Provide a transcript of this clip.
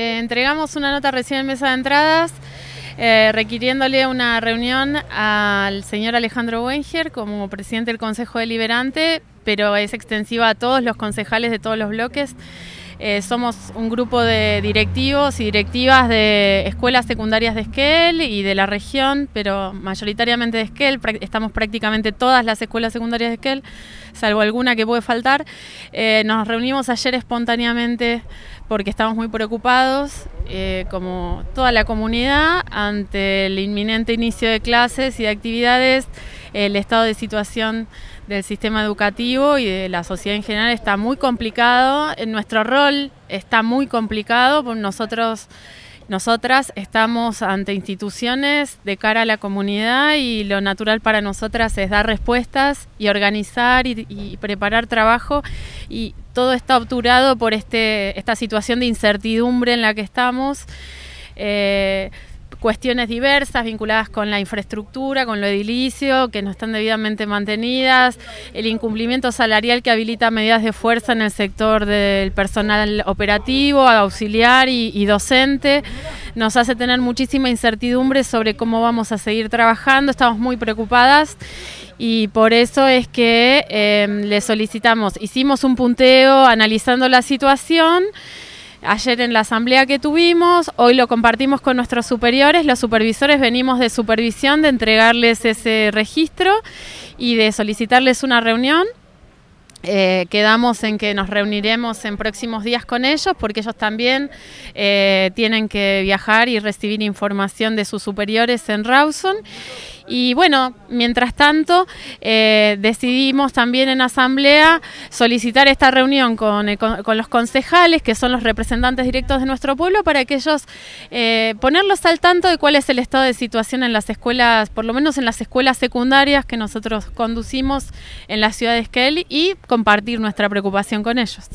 Entregamos una nota recién en mesa de entradas eh, requiriéndole una reunión al señor Alejandro Wenger como presidente del Consejo Deliberante, pero es extensiva a todos los concejales de todos los bloques. Eh, somos un grupo de directivos y directivas de escuelas secundarias de Esquel y de la región, pero mayoritariamente de Esquel. Estamos prácticamente todas las escuelas secundarias de Esquel, salvo alguna que puede faltar. Eh, nos reunimos ayer espontáneamente porque estamos muy preocupados, eh, como toda la comunidad, ante el inminente inicio de clases y de actividades el estado de situación del sistema educativo y de la sociedad en general está muy complicado, nuestro rol está muy complicado, pues nosotros... Nosotras estamos ante instituciones de cara a la comunidad y lo natural para nosotras es dar respuestas y organizar y, preparar trabajo y todo está obturado por este, esta situación de incertidumbre en la que estamos. Eh, cuestiones diversas vinculadas con la infraestructura, con lo edilicio, que no están debidamente mantenidas, el incumplimiento salarial que habilita medidas de fuerza en el sector del personal operativo, auxiliar y, docente, nos hace tener muchísima incertidumbre sobre cómo vamos a seguir trabajando, estamos muy preocupadas y por eso es que eh, le solicitamos, hicimos un punteo analizando la situación, ayer en la asamblea que tuvimos, hoy lo compartimos con nuestros superiores, los supervisores venimos de supervisión de entregarles ese registro y de solicitarles una reunión. Eh, quedamos en que nos reuniremos en próximos días con ellos porque ellos también eh, tienen que viajar y recibir información de sus superiores en Rawson. Y bueno, mientras tanto, eh, decidimos también en asamblea solicitar esta reunión eh, con, los concejales, que son los representantes directos de nuestro pueblo, para que ellos eh, ponerlos al tanto de cuál es el estado de situación en las escuelas, por lo menos en las escuelas secundarias que nosotros conducimos en la ciudad de Esquel y compartir nuestra preocupación con ellos.